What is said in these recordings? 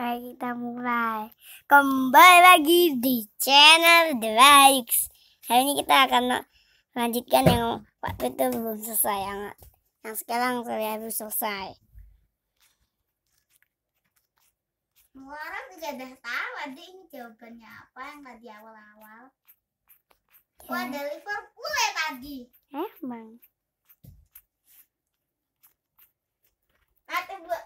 Mari kita mulai. Kembali lagi di channel The Likes. Hari ini kita akan lanjutkan yang waktu itu belum selesai yang yang sekarang sudah harus selesai. Semua orang juga udah tahu ada ini jawabannya apa yang tadi awal-awal. Kok Wah, ya. ada Liverpool ya tadi. Emang. Nanti buat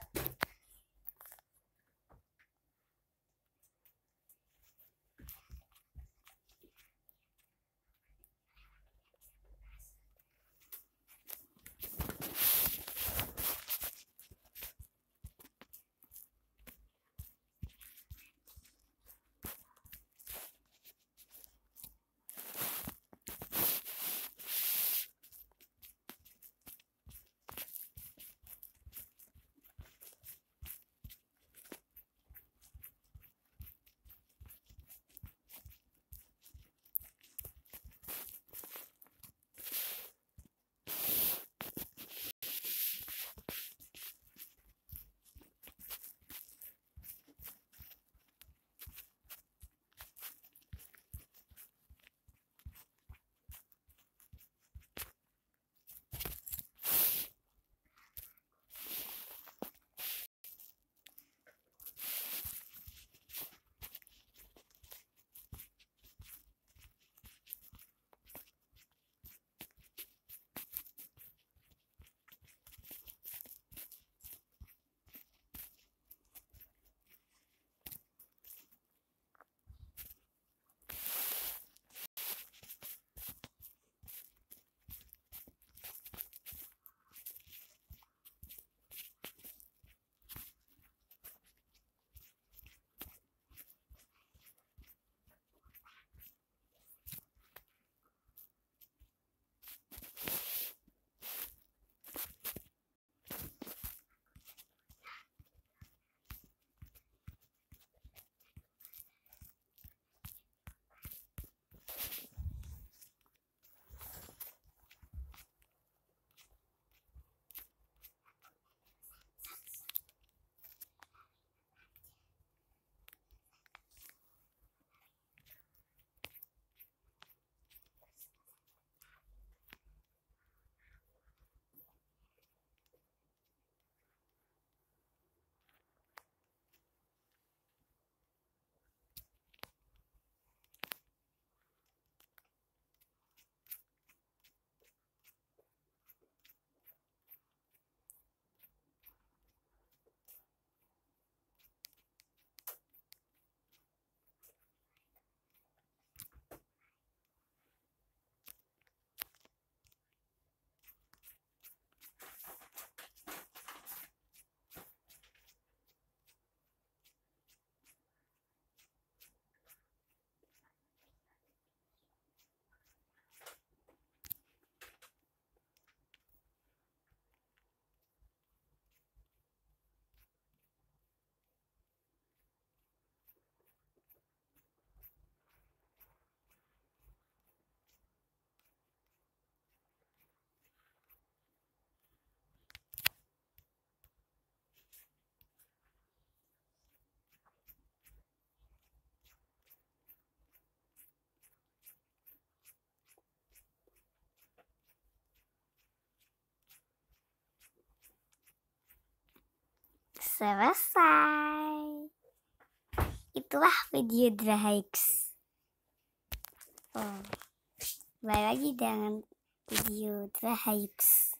selesai. Itulah video Hikes. Oh, balik lagi dengan video Hikes.